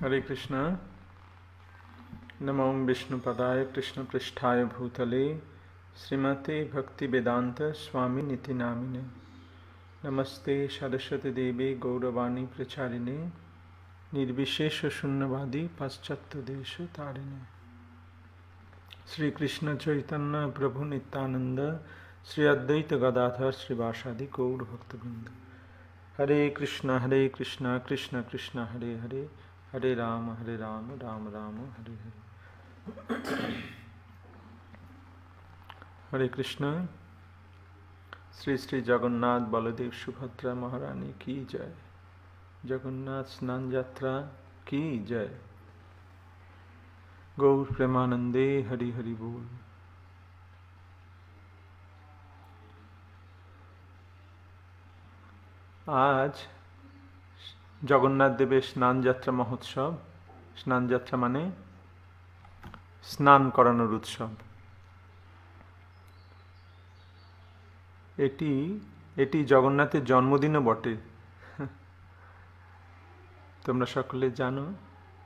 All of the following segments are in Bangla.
हरे कृष्ण नमो विष्णुपदाय कृष्ण पृष्ठाय भूतले श्रीमते भक्ति वेदांत स्वामी नीति नामिने नमस्ते सरस्वती देवी गौरवाणी प्रचारिणे निर्विशेष शून्यवादी पाश्चात्य देश तारिणे श्री कृष्ण चैतन्य प्रभु नित्यानंद श्री अद्वैत गदाधर श्रीवासादि गौर भक्तबिंद हरे कृष्ण हरे कृष्ण कृष्ण कृष्ण हरे हरे हरे राम हरे राम राम राम हरे हरे हरे कृष्ण श्री श्री जगन्नाथ बलदेव सुभद्रा महारानी की जय जगन्नाथ स्नान यात्रा की जय गौर प्रेमानंदे हरि हरि बोल आज জগন্নাথ দেবের স্নানযাত্রা মহোৎসব স্নানযাত্রা মানে স্নান করানোর উৎসব এটি এটি জগন্নাথের জন্মদিনও বটে তোমরা সকলে জানো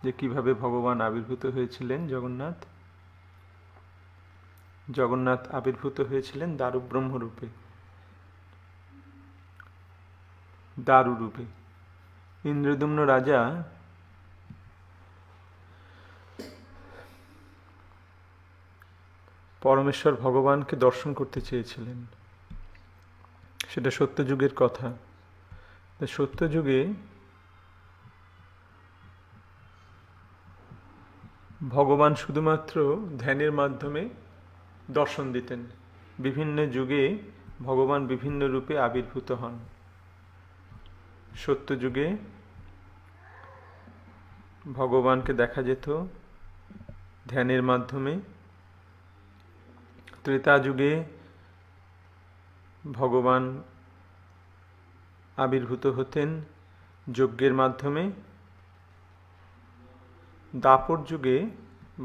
যে কিভাবে ভগবান আবির্ভূত হয়েছিলেন জগন্নাথ জগন্নাথ আবির্ভূত হয়েছিলেন দারুব্রহ্মরূপে দারুরূপে ইন্দ্রদুম্ন রাজা পরমেশ্বর ভগবানকে দর্শন করতে চেয়েছিলেন সেটা সত্যযুগের কথা সত্যযুগে ভগবান শুধুমাত্র ধ্যানের মাধ্যমে দর্শন দিতেন বিভিন্ন যুগে ভগবান বিভিন্ন রূপে আবির্ভূত হন সত্যযুগে ভগবানকে দেখা যেত ধ্যানের মাধ্যমে ত্রেতা যুগে ভগবান আবির্ভূত হতেন যজ্ঞের মাধ্যমে দাপর যুগে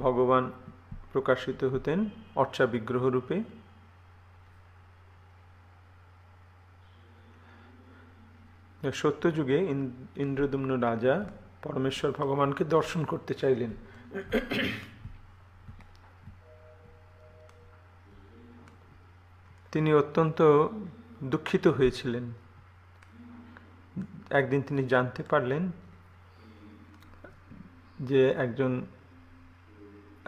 ভগবান প্রকাশিত হতেন অর্চা বিগ্রহ রূপে সত্য সত্যযুগে ইন্দ্রদুম্ন রাজা পরমেশ্বর ভগবানকে দর্শন করতে চাইলেন তিনি অত্যন্ত দুঃখিত হয়েছিলেন একদিন তিনি জানতে পারলেন যে একজন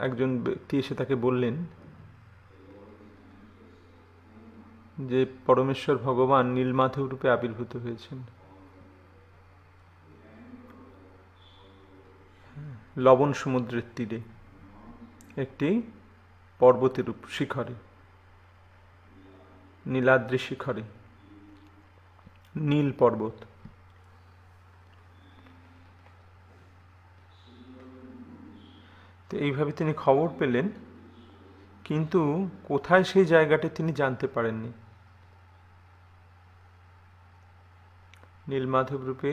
একজন ব্যক্তি এসে তাকে বললেন যে পরমেশ্বর ভগবান নীলমাধব রূপে আবির্ভূত হয়েছেন লবণ সমুদ্রের তীরে একটি পর্বতের শিখরে নীলাদ্রি শিখরে নীল পর্বত তো এইভাবে তিনি খবর পেলেন কিন্তু কোথায় সেই জায়গাটি তিনি জানতে পারেননি নীলমাধব রূপে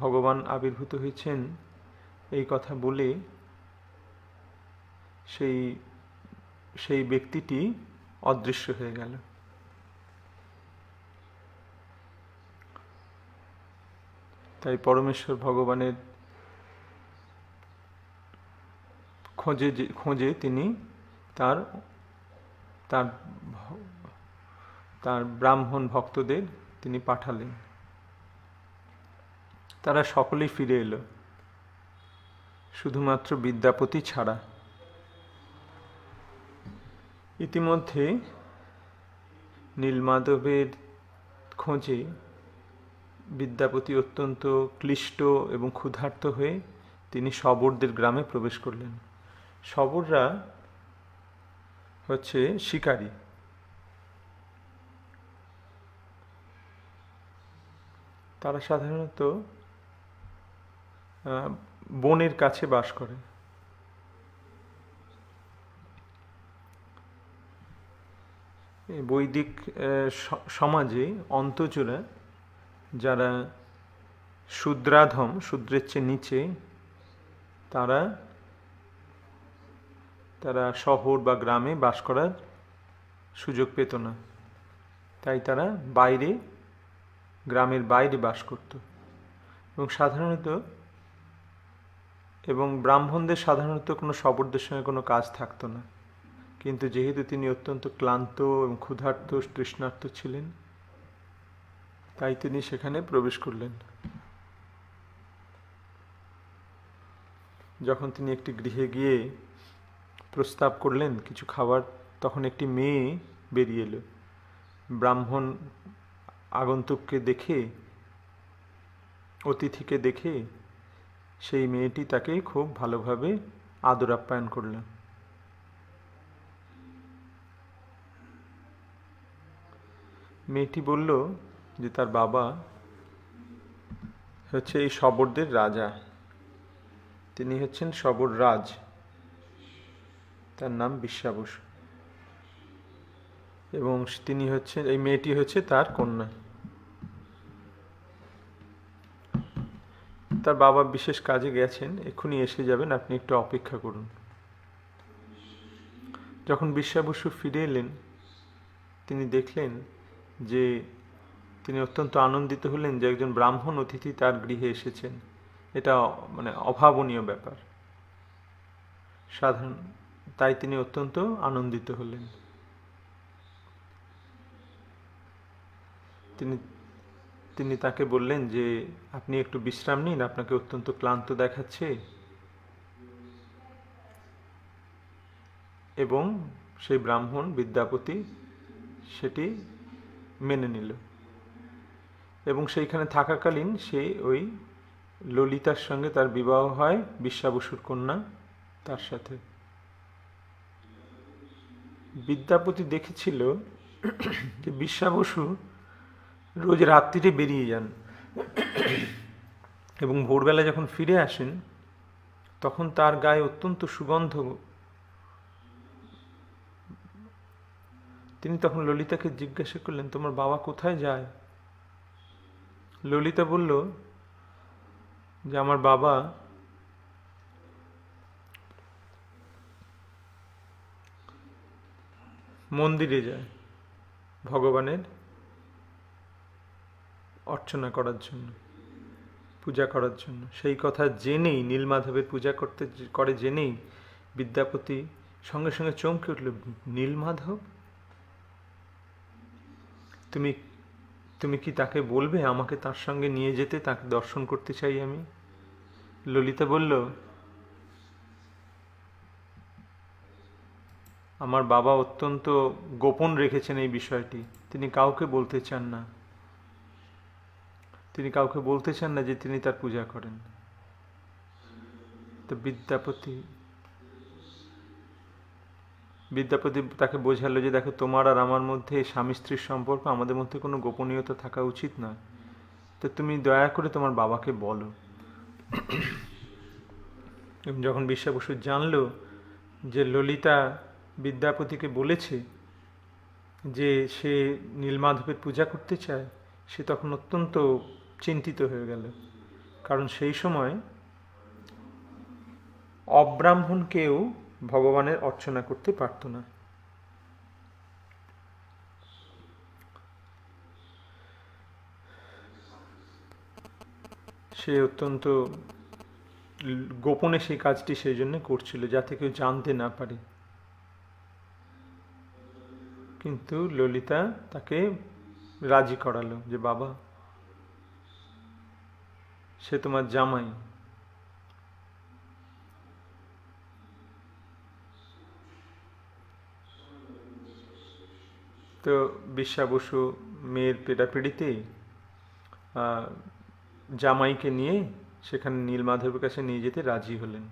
ভগবান আবির্ভূত হয়েছেন এই কথা বলে সেই সেই ব্যক্তিটি অদৃশ্য হয়ে গেল তাই পরমেশ্বর ভগবানের খোঁজে খোঁজে তিনি তার তার তার ব্রাহ্মণ ভক্তদের তিনি পাঠালেন তারা সকলেই ফিরে এলো শুধুমাত্র বিদ্যাপতি ছাড়া ইতিমধ্যে নীলমাধবের খোঁজে বিদ্যাপতি অত্যন্ত ক্লিষ্ট এবং ক্ষুধার্ত হয়ে তিনি শবরদের গ্রামে প্রবেশ করলেন শবররা হচ্ছে শিকারী তারা সাধারণত বনের কাছে বাস করে বৈদিক সমাজে অন্তচুরা যারা শূদ্রাধম শূদ্রের চেয়ে নিচে তারা তারা শহর বা গ্রামে বাস করার সুযোগ পেত না তাই তারা বাইরে গ্রামের বাইরে বাস করত এবং সাধারণত এবং ব্রাহ্মণদের সাধারণত কোনো শবরদের সঙ্গে কোনো কাজ থাকতো না কিন্তু যেহেতু তিনি অত্যন্ত ক্লান্ত এবং ক্ষুধার্ত তৃষ্ণার্ত ছিলেন তাই তিনি সেখানে প্রবেশ করলেন যখন তিনি একটি গৃহে গিয়ে প্রস্তাব করলেন কিছু খাবার তখন একটি মেয়ে বেরিয়ে এলো ব্রাহ্মণ আগন্তুককে দেখে অতিথিকে দেখে সেই মেয়েটি তাকে খুব ভালোভাবে আদর আপ্যায়ন করলেন মেয়েটি বলল যে তার বাবা হচ্ছে এই শবরদের রাজা তিনি হচ্ছেন শবর রাজ তার নাম বিশ্বাবসু এবং তিনি হচ্ছেন এই মেয়েটি হচ্ছে তার কন্যা তার বাবা বিশেষ কাজে গেছেন এক্ষুনি এসে যাবেন আপনি একটু অপেক্ষা করুন যখন বিশ্বাবসু ফিরে এলেন তিনি দেখলেন যে তিনি অত্যন্ত আনন্দিত হলেন যে একজন ব্রাহ্মণ অতিথি তার গৃহে এসেছেন এটা মানে অভাবনীয় ব্যাপার সাধারণ তাই তিনি অত্যন্ত আনন্দিত হলেন তিনি তিনি তাকে বললেন যে আপনি একটু বিশ্রাম নিন আপনাকে অত্যন্ত ক্লান্ত দেখাচ্ছে এবং সেই ব্রাহ্মণ বিদ্যাপতি সেটি মেনে নিল এবং সেইখানে থাকাকালীন সে ওই ললিতার সঙ্গে তার বিবাহ হয় বিশ্বাবসুর কন্যা তার সাথে বিদ্যাপতি দেখেছিল যে বিশ্বাবসু রোজ রাত্রিতে বেরিয়ে যান এবং ভোরবেলা যখন ফিরে আসেন তখন তার গায়ে অত্যন্ত সুগন্ধ তিনি তখন ললিতাকে জিজ্ঞাসা করলেন তোমার বাবা কোথায় যায় ললিতা বলল যে আমার বাবা মন্দিরে যায় ভগবানের অর্চনা করার জন্য পূজা করার জন্য সেই কথা জেনেই নীলমাধবের পূজা করতে করে জেনেই বিদ্যাপতি সঙ্গে সঙ্গে চমকে উঠল নীলমাধব তুমি তুমি কি তাকে বলবে আমাকে তার সঙ্গে নিয়ে যেতে তাকে দর্শন করতে চাই আমি ললিতা বলল আমার বাবা অত্যন্ত গোপন রেখেছেন এই বিষয়টি তিনি কাউকে বলতে চান না তিনি কাউকে বলতে চান না যে তিনি তার পূজা করেন তো বিদ্যাপতি বিদ্যাপতি তাকে বোঝালো যে দেখো তোমার আর আমার মধ্যে স্বামী স্ত্রীর সম্পর্ক আমাদের মধ্যে কোনো গোপনীয়তা থাকা উচিত নয় তো তুমি দয়া করে তোমার বাবাকে বলো যখন বিশ্বাবসু জানলো যে ললিতা বিদ্যাপতিকে বলেছে যে সে নীলমাধবের পূজা করতে চায় সে তখন অত্যন্ত চিন্তিত হয়ে গেল কারণ সেই সময় অব্রাহ্মণ কেউ ভগবানের অর্চনা করতে পারত না সে অত্যন্ত গোপনে সেই কাজটি সেই জন্য করছিল যাতে কেউ জানতে না পারে কিন্তু ললিতা তাকে রাজি করালো যে বাবা সে তোমার জামাই তো বিশ্বা বসু মেয়ের পেটাপিটিতে জামাইকে নিয়ে সেখানে নীলমাধবের কাছে নিয়ে যেতে রাজি হলেন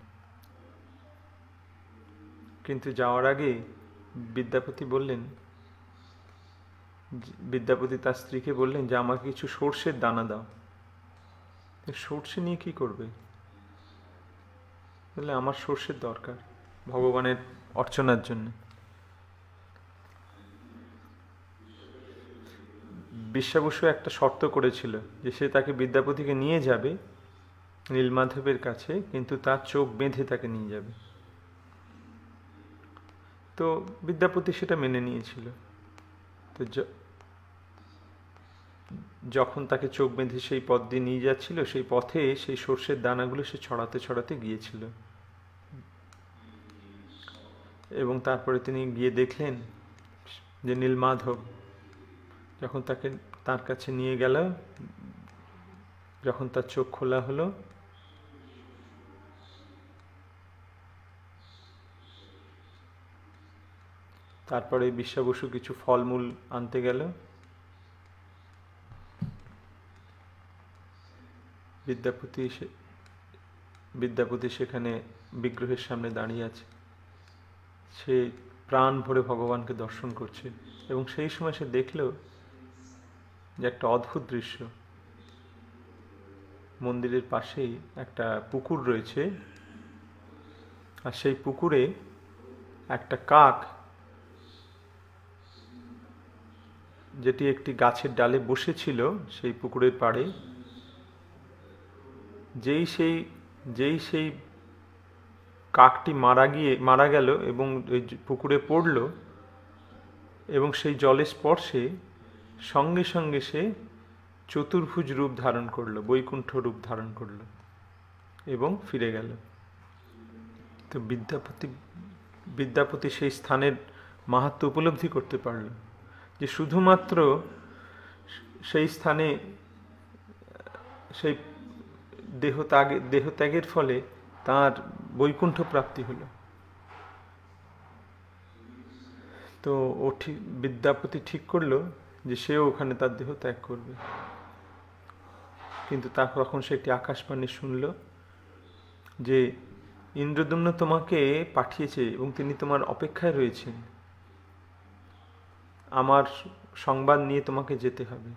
কিন্তু যাওয়ার আগে বিদ্যাপতি বললেন বিদ্যাপতি তার স্ত্রীকে বললেন যে আমাকে কিছু সর্ষের দানা দাও সর্ষে নিয়ে কি করবে তাহলে আমার সর্ষের দরকার ভগবানের অর্চনার জন্য বিশ্বাবসু একটা শর্ত করেছিল যে সে তাকে বিদ্যাপতিকে নিয়ে যাবে নীলমাধবের কাছে কিন্তু তার চোখ বেঁধে তাকে নিয়ে যাবে তো বিদ্যাপতি সেটা মেনে নিয়েছিল তো যখন তাকে চোখ বেঁধে সেই পথ দিয়ে নিয়ে যাচ্ছিল সেই পথে সেই সর্ষের দানাগুলো সে ছড়াতে ছড়াতে গিয়েছিল এবং তারপরে তিনি গিয়ে দেখলেন যে নীলমাধব যখন তাকে তার কাছে নিয়ে গেল যখন তার চোখ খোলা হলো তারপরে বিশ্বাবসু কিছু ফলমূল আনতে গেল বিদ্যাপতি সে বিদ্যাপতি সেখানে বিগ্রহের সামনে দাঁড়িয়ে আছে সে প্রাণ ভরে ভগবানকে দর্শন করছে এবং সেই সময় সে দেখল যে একটা অদ্ভুত দৃশ্য মন্দিরের পাশেই একটা পুকুর রয়েছে আর সেই পুকুরে একটা কাক যেটি একটি গাছের ডালে বসেছিল সেই পুকুরের পাড়ে যেই সেই যেই সেই কাকটি মারা গিয়ে মারা গেল এবং পুকুরে পড়ল এবং সেই জলের স্পর্শে সঙ্গে সঙ্গে সে চতুর্ভুজ রূপ ধারণ করলো বৈকুণ্ঠ রূপ ধারণ করলো এবং ফিরে গেল তো বিদ্যাপতি বিদ্যাপতি সেই স্থানের মাহাত্ম উপলব্ধি করতে পারল যে শুধুমাত্র সেই স্থানে সেই দেহ দেহত্যাগের ফলে তার বৈকুণ্ঠ প্রাপ্তি হলো তো ও ঠিক বিদ্যাপতি ঠিক করলো যে সেও ওখানে তার দেহ ত্যাগ করবে কিন্তু তারপর তখন সে একটি আকাশবাণী শুনল যে ইন্দ্রদম্ন তোমাকে পাঠিয়েছে এবং তিনি তোমার অপেক্ষায় রয়েছেন আমার সংবাদ নিয়ে তোমাকে যেতে হবে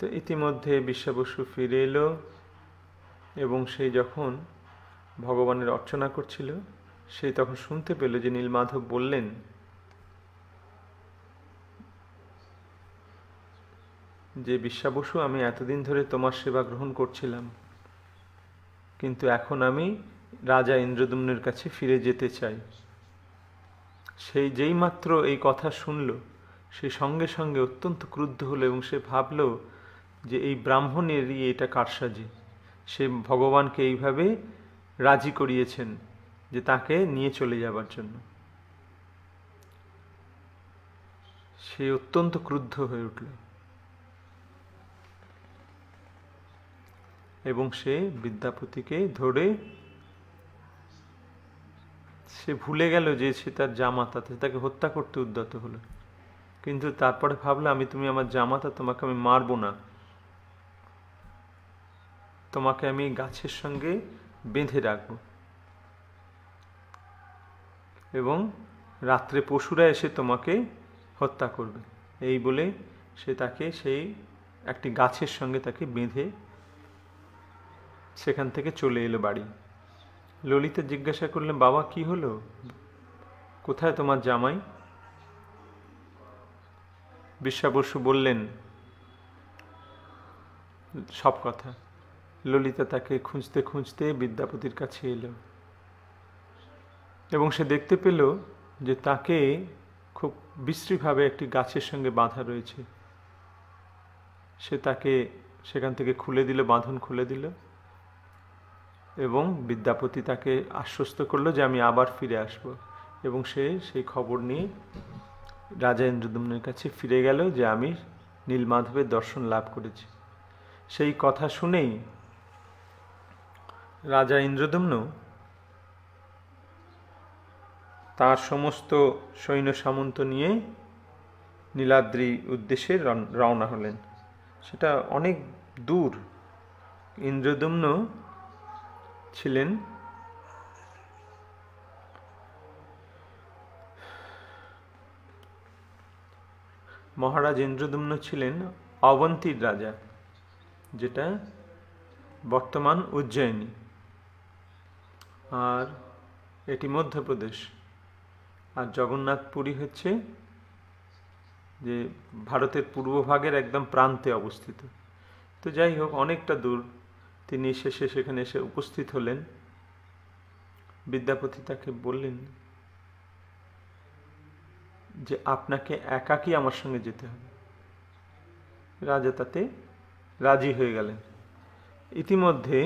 তো ইতিমধ্যে বিশ্বাবসু ফিরে এলো এবং সে যখন ভগবানের অর্চনা করছিল সে তখন শুনতে পেল যে নীলমাধব বললেন যে বিশ্বাবসু আমি এতদিন ধরে তোমার সেবা গ্রহণ করছিলাম কিন্তু এখন আমি রাজা ইন্দ্রদুম্নের কাছে ফিরে যেতে চাই সেই যেই মাত্র এই কথা শুনল সে সঙ্গে সঙ্গে অত্যন্ত ক্রুদ্ধ হলো এবং সে ভাবলো যে এই ব্রাহ্মণেরই এটা কারসাজি সে ভগবানকে এইভাবে রাজি করিয়েছেন যে তাকে নিয়ে চলে যাবার জন্য সে অত্যন্ত ক্রুদ্ধ হয়ে উঠল এবং সে বিদ্যাপতিকে ধরে সে ভুলে গেল যে সে তার জামাতা তাকে হত্যা করতে উদ্যত হলো কিন্তু তারপরে ভাবলো আমি তুমি আমার জামাতা তোমাকে আমি মারবো না তোমাকে আমি গাছের সঙ্গে বেঁধে রাখব এবং রাত্রে পশুরা এসে তোমাকে হত্যা করবে এই বলে সে তাকে সেই একটি গাছের সঙ্গে তাকে বেঁধে সেখান থেকে চলে এলো বাড়ি ললিতা জিজ্ঞাসা করলেন বাবা কি হলো কোথায় তোমার জামাই বিশ্বাবসু বললেন সব কথা ললিতা তাকে খুঁজতে খুঁজতে বিদ্যাপতির কাছে এলো এবং সে দেখতে পেল যে তাকে খুব বিশ্রীভাবে একটি গাছের সঙ্গে বাঁধা রয়েছে সে তাকে সেখান থেকে খুলে দিল বাঁধন খুলে দিল এবং বিদ্যাপতি তাকে আশ্বস্ত করলো যে আমি আবার ফিরে আসব এবং সে সেই খবর নিয়ে রাজা ইন্দ্রদমনের কাছে ফিরে গেল যে আমি নীলমাধবের দর্শন লাভ করেছি সেই কথা শুনেই রাজা ইন্দ্রদম্ন তার সমস্ত সৈন্য সামন্ত নিয়ে নীলাদ্রি উদ্দেশ্যে রওনা হলেন সেটা অনেক দূর ইন্দ্রদম্ন ছিলেন মহারাজ ইন্দ্রদম্ন ছিলেন অবন্তীর রাজা যেটা বর্তমান উজ্জয়িনী আর এটি মধ্যপ্রদেশ আর জগন্নাথ পুরী হচ্ছে যে ভারতের পূর্বভাগের একদম প্রান্তে অবস্থিত তো যাই হোক অনেকটা দূর তিনি শেষে সেখানে এসে উপস্থিত হলেন বিদ্যাপতি তাকে বললেন যে আপনাকে একাকি আমার সঙ্গে যেতে হবে রাজা তাতে রাজি হয়ে গেলেন ইতিমধ্যে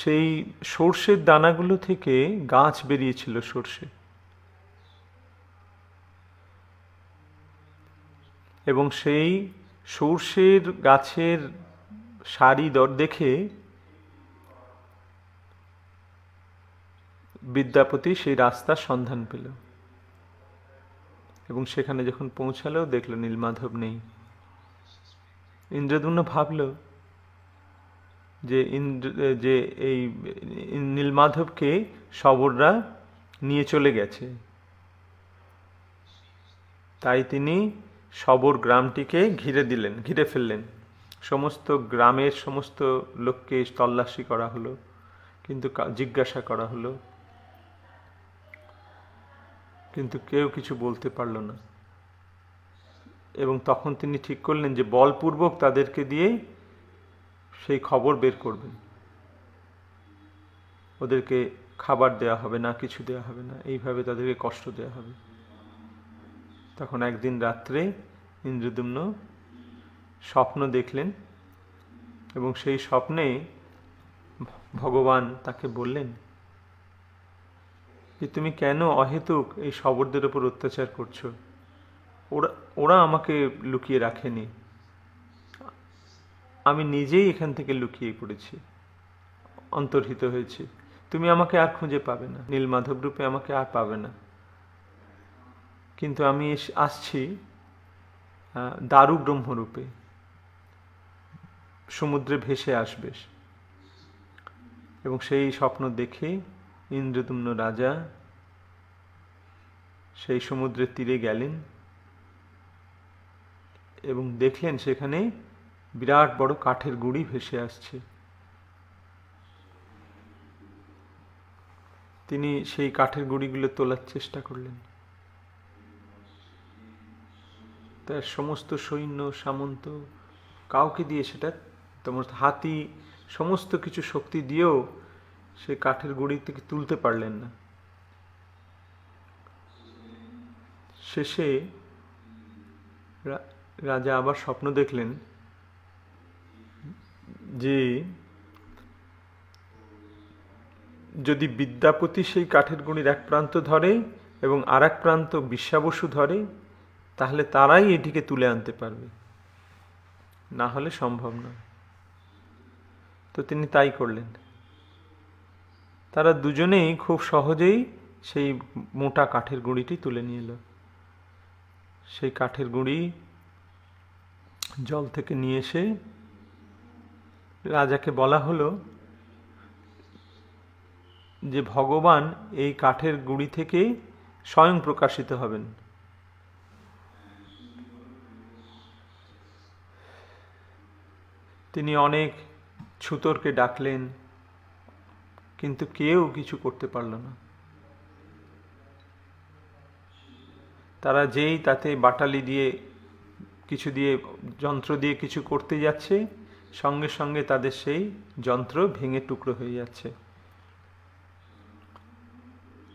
সেই সর্ষের দানাগুলো থেকে গাছ বেরিয়েছিল সর্ষে এবং সেই সর্ষের গাছের সারি দর দেখে বিদ্যাপতি সেই রাস্তার সন্ধান পেল এবং সেখানে যখন পৌঁছালো দেখলো নীলমাধব নেই ইন্দ্রদুম্ন ভাবল যে ইন্দ্র যে এই নীলমাধবকে শবররা নিয়ে চলে গেছে তাই তিনি শবর গ্রামটিকে ঘিরে দিলেন ঘিরে ফেললেন সমস্ত গ্রামের সমস্ত লোককে তল্লাশি করা হলো কিন্তু জিজ্ঞাসা করা হলো কিন্তু কেউ কিছু বলতে পারল না এবং তখন তিনি ঠিক করলেন যে বলপূর্বক তাদেরকে দিয়ে সেই খবর বের করবেন ওদেরকে খাবার দেয়া হবে না কিছু দেয়া হবে না এইভাবে তাদেরকে কষ্ট দেয়া হবে তখন একদিন রাত্রে ইন্দ্রদুম্ন স্বপ্ন দেখলেন এবং সেই স্বপ্নে ভগবান তাকে বললেন যে তুমি কেন অহেতুক এই শবরদের ওপর অত্যাচার করছো ওরা ওরা আমাকে লুকিয়ে রাখেনি আমি নিজেই এখান থেকে লুকিয়ে পড়েছি অন্তর্হিত হয়েছি তুমি আমাকে আর খুঁজে পাবে না নীলমাধব রূপে আমাকে আর পাবে না কিন্তু আমি আসছি দারু ব্রহ্মরূপে সমুদ্রে ভেসে আসবে এবং সেই স্বপ্ন দেখে ইন্দ্রদুম্ন রাজা সেই সমুদ্রের তীরে গেলেন এবং দেখলেন সেখানে বিরাট বড় কাঠের গুঁড়ি ভেসে আসছে তিনি সেই কাঠের গুঁড়িগুলো তোলার চেষ্টা করলেন তার সমস্ত সৈন্য সামন্ত কাউকে দিয়ে সেটা তোমার হাতি সমস্ত কিছু শক্তি দিয়েও সে কাঠের গুঁড়ি থেকে তুলতে পারলেন না শেষে রাজা আবার স্বপ্ন দেখলেন যে যদি বিদ্যাপতি সেই কাঠের গুঁড়ির এক প্রান্ত ধরে এবং আর এক প্রান্ত বিশ্বাবসু ধরে তাহলে তারাই এটিকে তুলে আনতে পারবে না হলে সম্ভব নয় তো তিনি তাই করলেন তারা দুজনেই খুব সহজেই সেই মোটা কাঠের গুঁড়িটি তুলে নিয়ে এলো সেই কাঠের গুঁড়ি জল থেকে নিয়ে এসে রাজাকে বলা হলো যে ভগবান এই কাঠের গুড়ি থেকেই স্বয়ং প্রকাশিত হবেন তিনি অনেক ছুতরকে ডাকলেন কিন্তু কেউ কিছু করতে পারল না তারা যেই তাতে বাটালি দিয়ে কিছু দিয়ে যন্ত্র দিয়ে কিছু করতে যাচ্ছে সঙ্গে সঙ্গে তাদের সেই যন্ত্র ভেঙে টুকরো হয়ে যাচ্ছে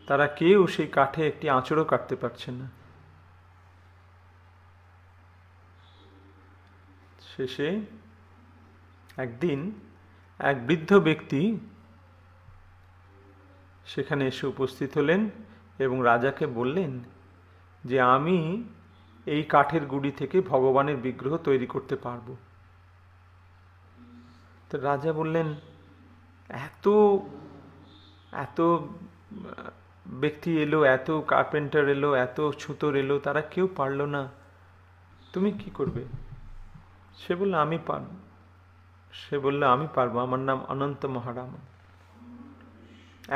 তারা কেউ সেই কাঠে একটি আঁচড়ও কাটতে পারছে না শেষে একদিন এক বৃদ্ধ ব্যক্তি সেখানে এসে উপস্থিত হলেন এবং রাজাকে বললেন যে আমি এই কাঠের গুড়ি থেকে ভগবানের বিগ্রহ তৈরি করতে পারবো তো রাজা বললেন এত এত ব্যক্তি এলো এত কার্পেন্টার এলো এত ছুতোর এলো তারা কেউ পারল না তুমি কি করবে সে বলল আমি পার সে বলল আমি পারবো আমার নাম অনন্ত মহারাম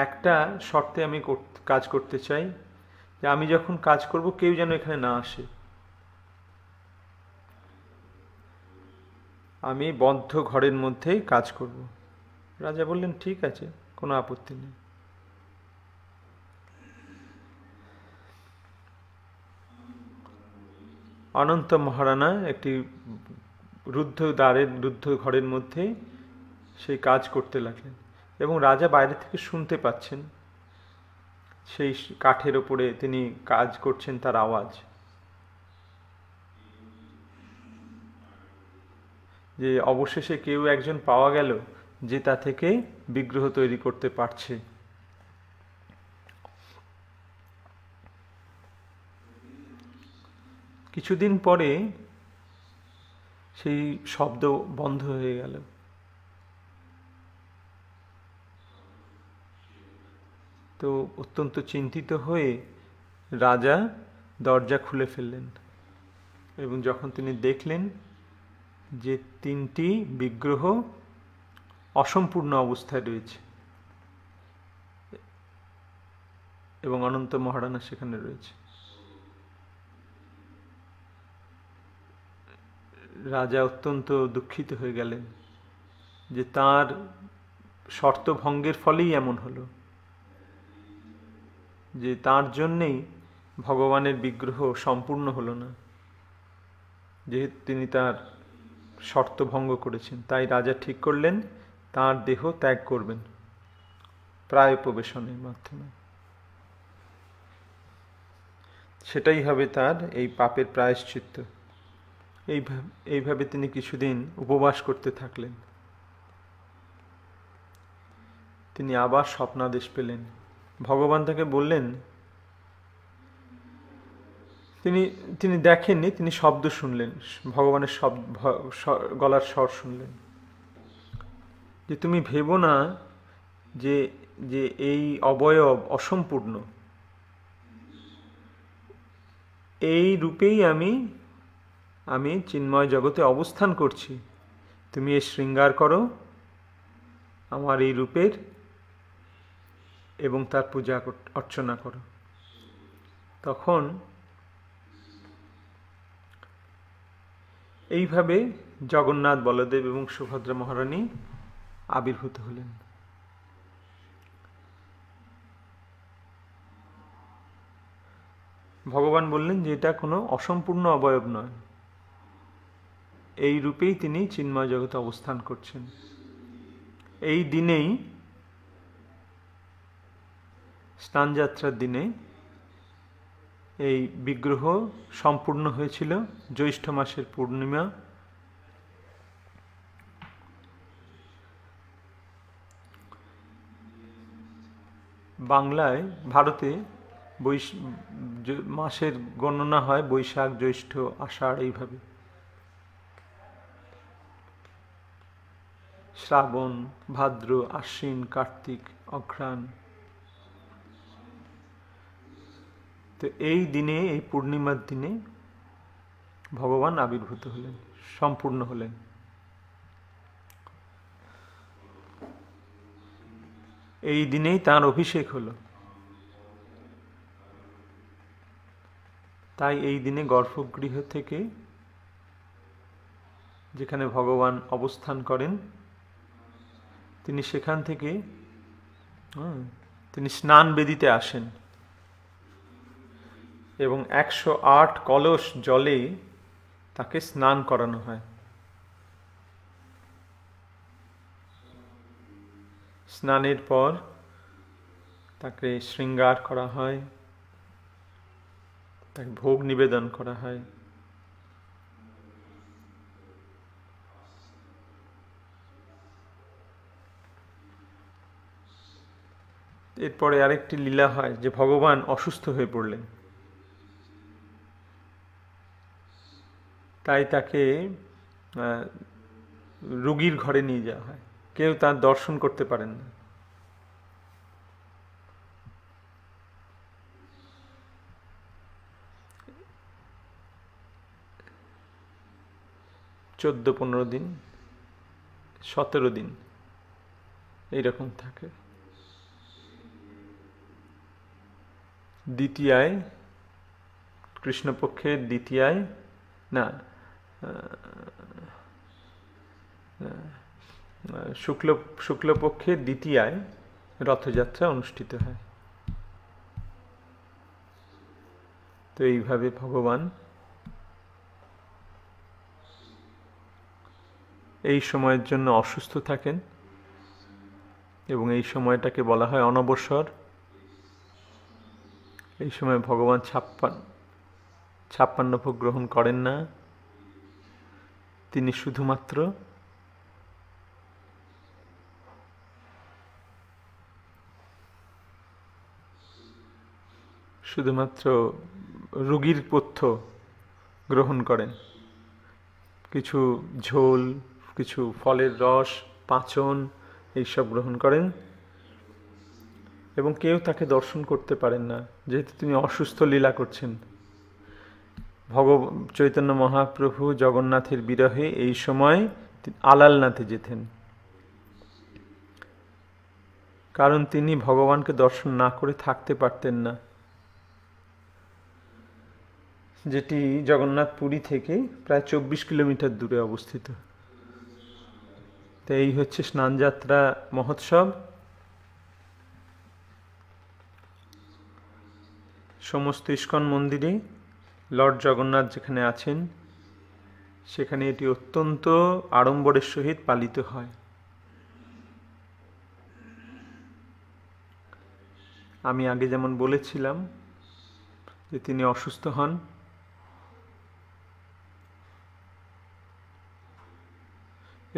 একটা শর্তে আমি কাজ করতে চাই যে আমি যখন কাজ করব কেউ যেন এখানে না আসে আমি বদ্ধ ঘরের মধ্যেই কাজ করব রাজা বললেন ঠিক আছে কোনো আপত্তি নেই অনন্ত মহারানা একটি রুদ্ধ দ্বারের রুদ্ধ ঘরের মধ্যে সেই কাজ করতে লাগলেন এবং রাজা বাইরে থেকে শুনতে পাচ্ছেন সেই কাঠের ওপরে তিনি কাজ করছেন তার আওয়াজ যে অবশেষে কেউ একজন পাওয়া গেল যে তা থেকে বিগ্রহ তৈরি করতে পারছে কিছুদিন পরে সেই শব্দ বন্ধ হয়ে গেল তো অত্যন্ত চিন্তিত হয়ে রাজা দরজা খুলে ফেললেন এবং যখন তিনি দেখলেন যে তিনটি বিগ্রহ অসম্পূর্ণ অবস্থায় রয়েছে এবং অনন্ত মহারানা সেখানে রয়েছে রাজা অত্যন্ত দুঃখিত হয়ে গেলেন যে তার শর্ত ভঙ্গের ফলেই এমন হলো যে তার জন্যেই ভগবানের বিগ্রহ সম্পূর্ণ হলো না যেহেতু তিনি তার শর্ত ভঙ্গ করেছেন তাই রাজা ঠিক করলেন তার দেহ ত্যাগ করবেন প্রায় প্রবেশনের মাধ্যমে সেটাই হবে তার এই পাপের প্রায়শ্চিত্ত এইভাবে তিনি কিছুদিন উপবাস করতে থাকলেন তিনি আবার স্বপ্নাদেশ পেলেন ভগবান তাকে বললেন তিনি তিনি দেখেননি তিনি শব্দ শুনলেন ভগবানের শব্দ গলার স্বর শুনলেন যে তুমি ভেবো না যে যে এই অবয়ব অসম্পূর্ণ এই রূপেই আমি আমি চিন্ময় জগতে অবস্থান করছি তুমি এর শৃঙ্গার করো আমার এই রূপের এবং তার পূজা অর্চনা করো তখন এইভাবে জগন্নাথ বলদেব এবং সুভদ্রা মহারানী আবির্ভূত হলেন ভগবান বললেন যে এটা কোনো অসম্পূর্ণ অবয়ব নয় এই রূপেই তিনি চিন্ময় জগতে অবস্থান করছেন এই দিনেই স্নানযাত্রার দিনে এই বিগ্রহ সম্পূর্ণ হয়েছিল জ্যৈষ্ঠ মাসের পূর্ণিমা বাংলায় ভারতে বৈশ মাসের গণনা হয় বৈশাখ জ্যৈষ্ঠ আষাঢ় এইভাবে শ্রাবণ ভাদ্র আশ্বিন কার্তিক অঘ্রাণ তো এই দিনে এই পূর্ণিমার দিনে ভগবান আবির্ভূত হলেন সম্পূর্ণ হলেন এই দিনেই তার অভিষেক হলো তাই এই দিনে গর্ভগৃহ থেকে যেখানে ভগবান অবস্থান করেন তিনি সেখান থেকে তিনি স্নান বেদিতে আসেন এবং একশো আট কলস জলে তাকে স্নান করানো হয় স্নানের পর তাকে শৃঙ্গার করা হয় তাকে ভোগ নিবেদন করা হয় এরপরে আরেকটি লীলা হয় যে ভগবান অসুস্থ হয়ে পড়লেন তাই তাকে রুগীর ঘরে নিয়ে যাওয়া হয় কেউ তার দর্শন করতে পারেন না চোদ্দ পনেরো দিন সতেরো দিন এইরকম থাকে দ্বিতীয়ায় কৃষ্ণপক্ষের দ্বিতীয়ায় না শুক্ল শুক্লপক্ষে দ্বিতীয়ায় রথযাত্রা অনুষ্ঠিত হয় তো এইভাবে ভগবান এই সময়ের জন্য অসুস্থ থাকেন এবং এই সময়টাকে বলা হয় অনবসর এই সময় ভগবান ছাপ্পান ছাপ্পান্ন ভোগ গ্রহণ করেন না তিনি শুধুমাত্র শুধুমাত্র রুগীর পথ্য গ্রহণ করেন কিছু ঝোল কিছু ফলের রস পাচন এইসব গ্রহণ করেন এবং কেউ তাকে দর্শন করতে পারেন না যেহেতু তিনি অসুস্থ লীলা করছেন ভগ চৈতন্য মহাপ্রভু জগন্নাথের বিরহে এই সময় আলালনাথে যেতেন কারণ তিনি ভগবানকে দর্শন না করে থাকতে পারতেন না যেটি জগন্নাথ পুরী থেকে প্রায় চব্বিশ কিলোমিটার দূরে অবস্থিত তো এই হচ্ছে স্নানযাত্রা মহোৎসব সমস্ত ইস্কন মন্দিরে লর্ড জগন্নাথ যেখানে আছেন সেখানে এটি অত্যন্ত আড়ম্বরের সহিত পালিত হয় আমি আগে যেমন বলেছিলাম যে তিনি অসুস্থ হন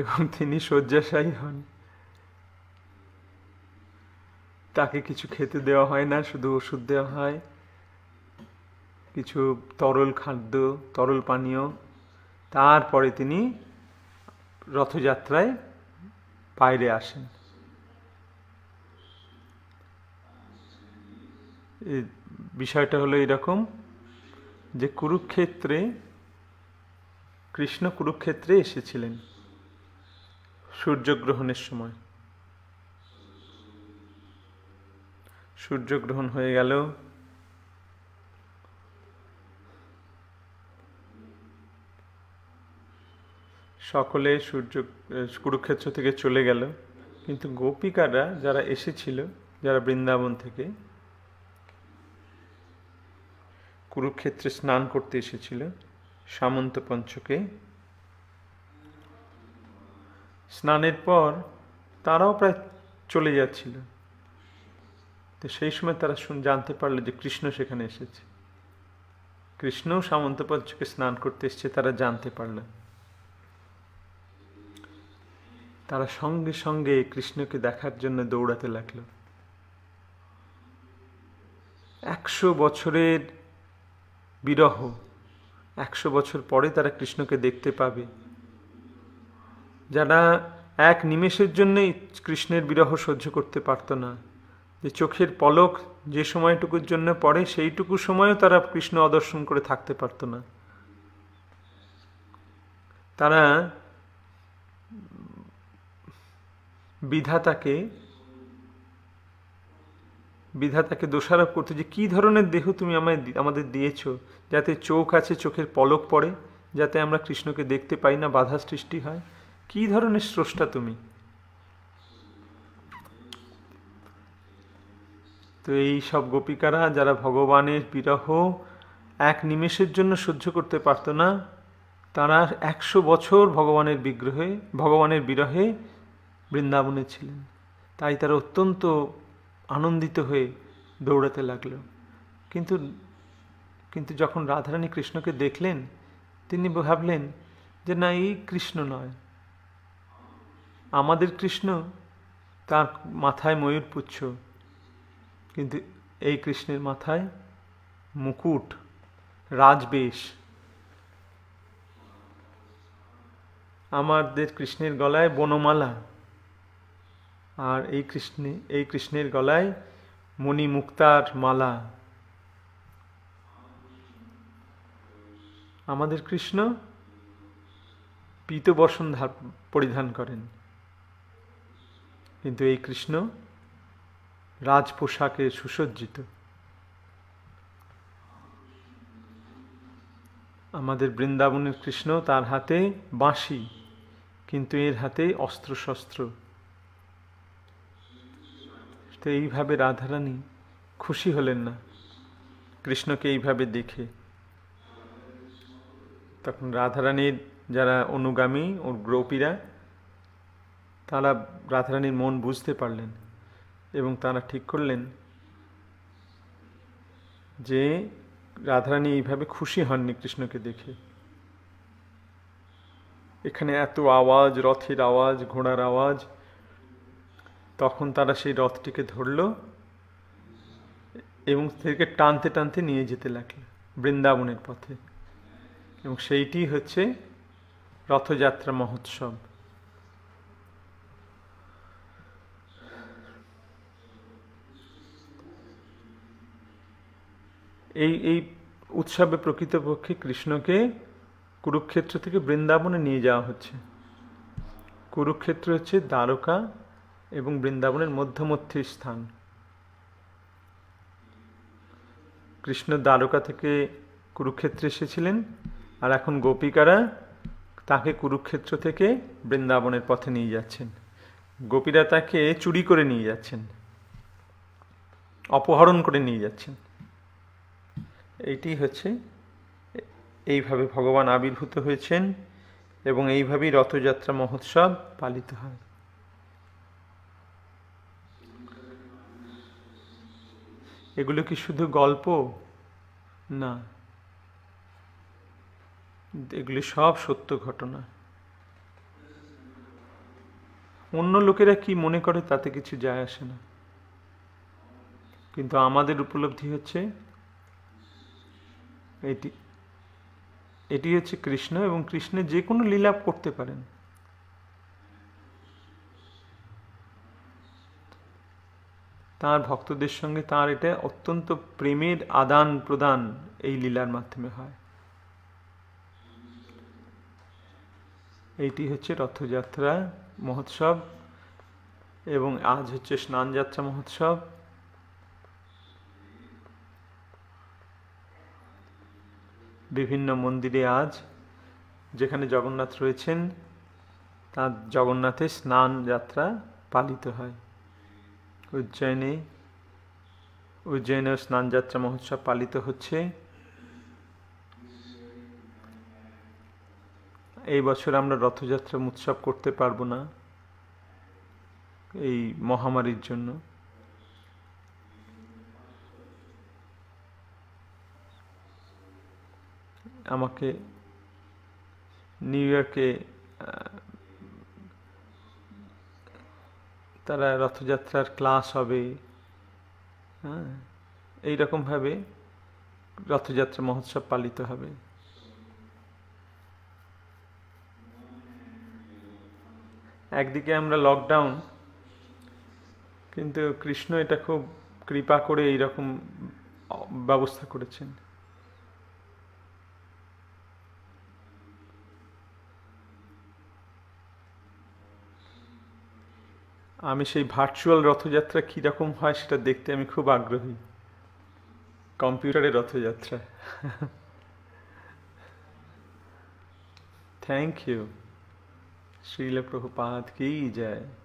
এবং তিনি শয্যাশায়ী হন তাকে কিছু খেতে দেওয়া হয় না শুধু ওষুধ দেওয়া হয় কিছু তরল খাদ্য তরল পানীয় তারপরে তিনি রথযাত্রায় বাইরে আসেন বিষয়টা হলো এরকম যে কুরুক্ষেত্রে কৃষ্ণ কুরুক্ষেত্রে এসেছিলেন সূর্যগ্রহণের সময় সূর্যগ্রহণ হয়ে গেল সকলে সূর্য কুরুক্ষেত্র থেকে চলে গেল কিন্তু গোপিকারা যারা এসেছিল যারা বৃন্দাবন থেকে কুরুক্ষেত্রে স্নান করতে এসেছিল সামন্ত পঞ্চকে স্নানের পর তারাও প্রায় চলে যাচ্ছিল তো সেই সময় তারা শুন জানতে পারলো যে কৃষ্ণ সেখানে এসেছে কৃষ্ণও সামন্ত পঞ্চকে স্নান করতে এসছে তারা জানতে পারলেন তারা সঙ্গে সঙ্গে কৃষ্ণকে দেখার জন্য দৌড়াতে লাগল একশো বছরের বিরহ একশো বছর পরে তারা কৃষ্ণকে দেখতে পাবে যারা এক নিমেষের জন্যেই কৃষ্ণের বিরহ সহ্য করতে পারত না যে চোখের পলক যে সময়টুকুর জন্য পড়ে সেইটুকু সময়ও তারা কৃষ্ণ অদর্শন করে থাকতে পারত না তারা বিধাতাকে বিধাতাকে দোষারোপ করতে যে কী ধরনের দেহ তুমি আমায় আমাদের দিয়েছ যাতে চোখ আছে চোখের পলক পড়ে যাতে আমরা কৃষ্ণকে দেখতে পাই না বাধা সৃষ্টি হয় কি ধরনের স্রষ্টা তুমি তো এই সব গোপিকারা যারা ভগবানের বিরহ এক নিমেষের জন্য সহ্য করতে পারত না তারা একশো বছর ভগবানের বিগ্রহে ভগবানের বিরহে বৃন্দাবনে ছিলেন তাই তারা অত্যন্ত আনন্দিত হয়ে দৌড়াতে লাগলো কিন্তু কিন্তু যখন রাধারানী কৃষ্ণকে দেখলেন তিনি ভাবলেন যে না এই কৃষ্ণ নয় আমাদের কৃষ্ণ তার মাথায় ময়ূর পুচ্ছ কিন্তু এই কৃষ্ণের মাথায় মুকুট রাজবেশ আমাদের কৃষ্ণের গলায় বনমালা আর এই কৃষ্ণ এই কৃষ্ণের গলায় মণি মুক্তার মালা আমাদের কৃষ্ণ পীতবসন পরিধান করেন কিন্তু এই কৃষ্ণ রাজ পোশাকে সুসজ্জিত আমাদের বৃন্দাবনের কৃষ্ণ তার হাতে বাঁশি কিন্তু এর হাতে অস্ত্রশস্ত্র তো এইভাবে রাধারানী খুশি হলেন না কৃষ্ণকে এইভাবে দেখে তখন রাধারানীর যারা অনুগামী ও গ্রোপীরা তারা রাধারানীর মন বুঝতে পারলেন এবং তারা ঠিক করলেন যে রাধারানী এইভাবে খুশি হননি কৃষ্ণকে দেখে এখানে এত আওয়াজ রথের আওয়াজ ঘোড়ার আওয়াজ তখন তারা সেই রথটিকে ধরল এবং থেকে টানতে টানতে নিয়ে যেতে লাগল বৃন্দাবনের পথে এবং সেইটি হচ্ছে রথযাত্রা মহোৎসব এই এই উৎসবে প্রকৃতপক্ষে কৃষ্ণকে কুরুক্ষেত্র থেকে বৃন্দাবনে নিয়ে যাওয়া হচ্ছে কুরুক্ষেত্র হচ্ছে দ্বারকা এবং বৃন্দাবনের মধ্যমধ্যে স্থান কৃষ্ণ দ্বারকা থেকে কুরুক্ষেত্রে এসেছিলেন আর এখন গোপিকারা তাকে কুরুক্ষেত্র থেকে বৃন্দাবনের পথে নিয়ে যাচ্ছেন গোপীরা তাকে চুরি করে নিয়ে যাচ্ছেন অপহরণ করে নিয়ে যাচ্ছেন এইটি হচ্ছে এইভাবে ভগবান আবির্ভূত হয়েছেন এবং এইভাবেই রথযাত্রা মহোৎসব পালিত হয় এগুলো কি শুধু গল্প না এগুলি সব সত্য ঘটনা অন্য লোকেরা কি মনে করে তাতে কিছু যায় আসে না কিন্তু আমাদের উপলব্ধি হচ্ছে এটি এটি হচ্ছে কৃষ্ণ এবং কৃষ্ণের যে কোনো লীলা করতে পারেন তার ভক্তদের সঙ্গে তার এটা অত্যন্ত প্রেমের আদান প্রদান এই লীলার মাধ্যমে হয় এইটি হচ্ছে রথযাত্রা মহোৎসব এবং আজ হচ্ছে স্নানযাত্রা মহোৎসব বিভিন্ন মন্দিরে আজ যেখানে জগন্নাথ রয়েছেন তার জগন্নাথের স্নান যাত্রা পালিত হয় উজ্জয়নে উজ্জয়িনে স্নানযাত্রা মহোৎসব পালিত হচ্ছে এই বছর আমরা রথযাত্রা উৎসব করতে পারবো না এই মহামারীর জন্য আমাকে নিউ ইয়র্কে তারা রথযাত্রার ক্লাস হবে হ্যাঁ এইরকমভাবে রথযাত্রা মহোৎসব পালিত হবে একদিকে আমরা লকডাউন কিন্তু কৃষ্ণ এটা খুব কৃপা করে এইরকম ব্যবস্থা করেছেন আমি সেই ভার্চুয়াল রথযাত্রা কীরকম হয় সেটা দেখতে আমি খুব আগ্রহী কম্পিউটারের রথযাত্রা থ্যাংক ইউ শ্রীলপ্রভুপাত প্রভুপাত কি যায়